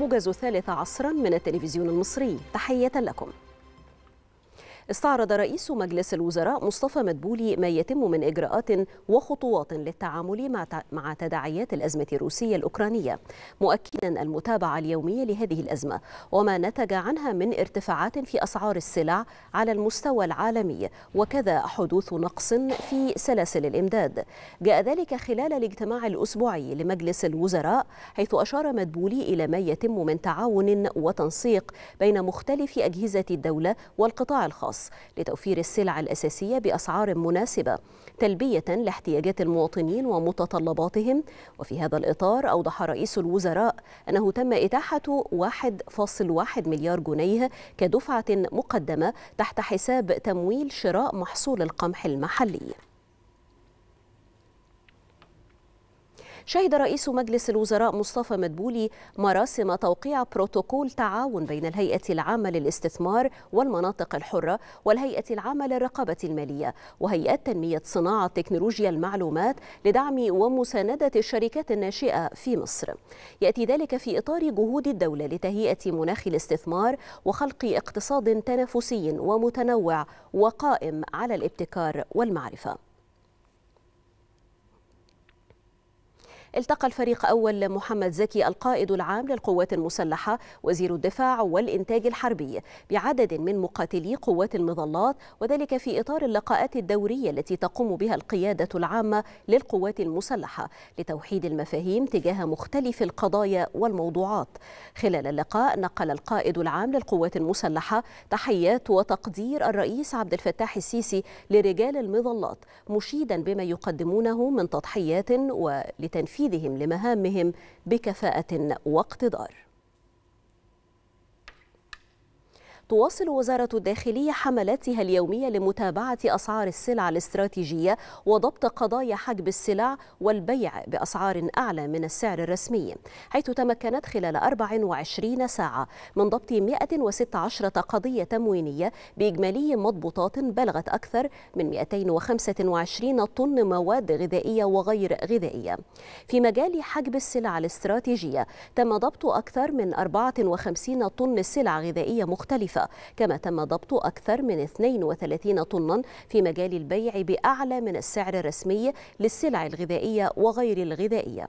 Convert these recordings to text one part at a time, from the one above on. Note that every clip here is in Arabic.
موجز الثالث عصرا من التلفزيون المصري تحية لكم استعرض رئيس مجلس الوزراء مصطفى مدبولي ما يتم من إجراءات وخطوات للتعامل مع تداعيات الأزمة الروسية الأوكرانية مؤكدا المتابعة اليومية لهذه الأزمة وما نتج عنها من ارتفاعات في أسعار السلع على المستوى العالمي وكذا حدوث نقص في سلاسل الإمداد جاء ذلك خلال الاجتماع الأسبوعي لمجلس الوزراء حيث أشار مدبولي إلى ما يتم من تعاون وتنسيق بين مختلف أجهزة الدولة والقطاع الخاص الخاص لتوفير السلع الأساسية بأسعار مناسبة تلبية لاحتياجات المواطنين ومتطلباتهم وفي هذا الإطار أوضح رئيس الوزراء أنه تم إتاحة 1.1 مليار جنيه كدفعة مقدمة تحت حساب تمويل شراء محصول القمح المحلي شهد رئيس مجلس الوزراء مصطفى مدبولي مراسم توقيع بروتوكول تعاون بين الهيئة العامة للاستثمار والمناطق الحرة والهيئة العامة للرقابة المالية وهيئة تنمية صناعة تكنولوجيا المعلومات لدعم ومساندة الشركات الناشئة في مصر يأتي ذلك في إطار جهود الدولة لتهيئة مناخ الاستثمار وخلق اقتصاد تنافسي ومتنوع وقائم على الابتكار والمعرفة التقى الفريق أول محمد زكي القائد العام للقوات المسلحة وزير الدفاع والإنتاج الحربي بعدد من مقاتلي قوات المظلات وذلك في إطار اللقاءات الدورية التي تقوم بها القيادة العامة للقوات المسلحة لتوحيد المفاهيم تجاه مختلف القضايا والموضوعات خلال اللقاء نقل القائد العام للقوات المسلحة تحيات وتقدير الرئيس عبد الفتاح السيسي لرجال المظلات مشيدا بما يقدمونه من تضحيات ولتنفيذ تنفيذهم لمهامهم بكفاءة واقتدار تواصل وزارة الداخلية حملاتها اليومية لمتابعة أسعار السلع الاستراتيجية وضبط قضايا حجب السلع والبيع بأسعار أعلى من السعر الرسمي حيث تمكنت خلال 24 ساعة من ضبط 116 قضية تموينية بإجمالي مضبوطات بلغت أكثر من 225 طن مواد غذائية وغير غذائية في مجال حجب السلع الاستراتيجية تم ضبط أكثر من 54 طن سلع غذائية مختلفة كما تم ضبط أكثر من 32 طنا في مجال البيع بأعلى من السعر الرسمي للسلع الغذائية وغير الغذائية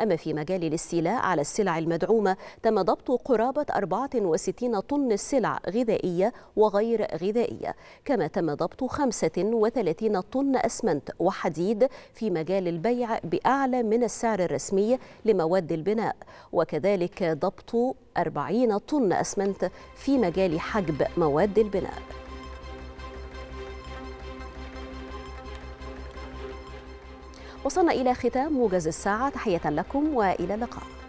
أما في مجال الاستيلاء على السلع المدعومة تم ضبط قرابة 64 طن سلع غذائية وغير غذائية كما تم ضبط 35 طن أسمنت وحديد في مجال البيع بأعلى من السعر الرسمي لمواد البناء وكذلك ضبط 40 طن أسمنت في مجال حجب مواد البناء وصلنا إلى ختام موجز الساعة تحية لكم وإلى اللقاء